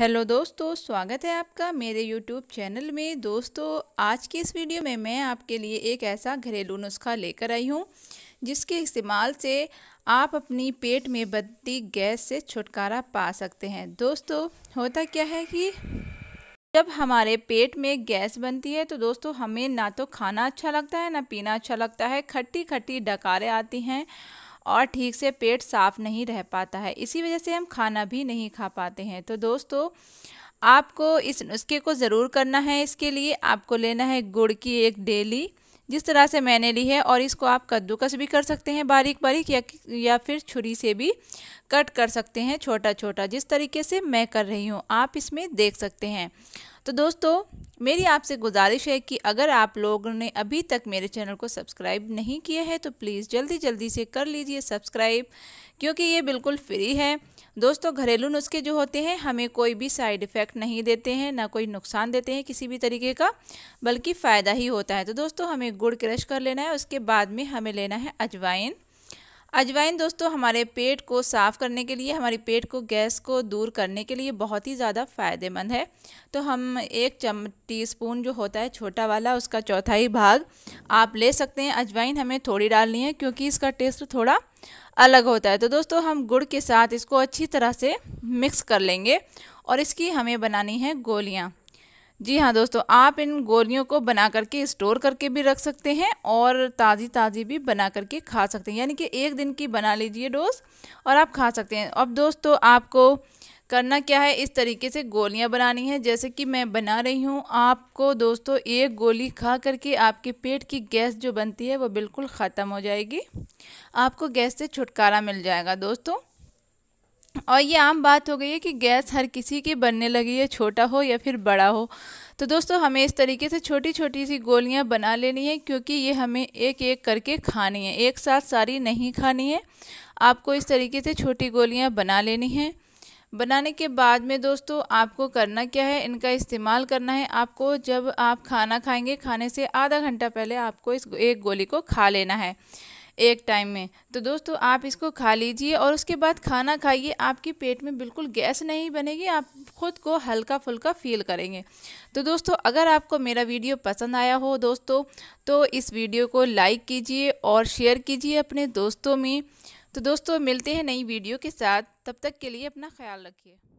hello दोस्तों स्वागत है आपका मेरे यूट्यूब चैनल में दोस्तों आज की इस वीडियो में मैं आपके लिए एक ऐसा घरेलू नुस्खा लेकर आई हूँ जिसके इस्तेमाल से आप अपनी पेट में बदती गैस से छुटकारा पा सकते हैं दोस्तों होता क्या है कि जब हमारे पेट में गैस बनती है तो दोस्तों हमें ना तो खाना अच्छा लगता है ना पीना अच्छा लगता है खट्टी खट्टी डकारें आती हैं और ठीक से पेट साफ़ नहीं रह पाता है इसी वजह से हम खाना भी नहीं खा पाते हैं तो दोस्तों आपको इस नुस्खे को ज़रूर करना है इसके लिए आपको लेना है गुड़ की एक डेली जिस तरह से मैंने ली है और इसको आप कद्दूकस भी कर सकते हैं बारीक बारीक या या फिर छुरी से भी कट कर सकते हैं छोटा छोटा जिस तरीके से मैं कर रही हूँ आप इसमें देख सकते हैं तो दोस्तों मेरी आपसे गुजारिश है कि अगर आप लोगों ने अभी तक मेरे चैनल को सब्सक्राइब नहीं किया है तो प्लीज़ जल्दी जल्दी से कर लीजिए सब्सक्राइब क्योंकि ये बिल्कुल फ्री है दोस्तों घरेलू नुस्खे जो होते हैं हमें कोई भी साइड इफ़ेक्ट नहीं देते हैं ना कोई नुकसान देते हैं किसी भी तरीके का बल्कि फ़ायदा ही होता है तो दोस्तों हमें गुड़ क्रश कर लेना है उसके बाद में हमें लेना है अजवाइन अजवाइन दोस्तों हमारे पेट को साफ़ करने के लिए हमारी पेट को गैस को दूर करने के लिए बहुत ही ज़्यादा फ़ायदेमंद है तो हम एक चम टीस्पून जो होता है छोटा वाला उसका चौथाई भाग आप ले सकते हैं अजवाइन हमें थोड़ी डालनी है क्योंकि इसका टेस्ट थोड़ा अलग होता है तो दोस्तों हम गुड़ के साथ इसको अच्छी तरह से मिक्स कर लेंगे और इसकी हमें बनानी है गोलियाँ जी हाँ दोस्तों आप इन गोलियों को बना करके स्टोर करके भी रख सकते हैं और ताज़ी ताज़ी भी बना करके खा सकते हैं यानी कि एक दिन की बना लीजिए डोज और आप खा सकते हैं अब दोस्तों आपको करना क्या है इस तरीके से गोलियां बनानी है जैसे कि मैं बना रही हूँ आपको दोस्तों एक गोली खा करके आपके पेट की गैस जो बनती है वो बिल्कुल ख़त्म हो जाएगी आपको गैस से छुटकारा मिल जाएगा दोस्तों और ये आम बात हो गई है कि गैस हर किसी की बनने लगी है छोटा हो या फिर बड़ा हो तो दोस्तों हमें इस तरीके से छोटी छोटी सी गोलियां बना लेनी है क्योंकि ये हमें एक एक करके खानी है एक साथ सारी नहीं खानी है आपको इस तरीके से छोटी गोलियां बना लेनी है बनाने के बाद में दोस्तों आपको करना क्या है इनका इस्तेमाल करना है आपको जब आप खाना खाएंगे खाने से आधा घंटा पहले आपको इस एक गोली को खा लेना है एक टाइम में तो दोस्तों आप इसको खा लीजिए और उसके बाद खाना खाइए आपके पेट में बिल्कुल गैस नहीं बनेगी आप खुद को हल्का फुल्का फील करेंगे तो दोस्तों अगर आपको मेरा वीडियो पसंद आया हो दोस्तों तो इस वीडियो को लाइक कीजिए और शेयर कीजिए अपने दोस्तों में तो दोस्तों मिलते हैं नई वीडियो के साथ तब तक के लिए अपना ख्याल रखिए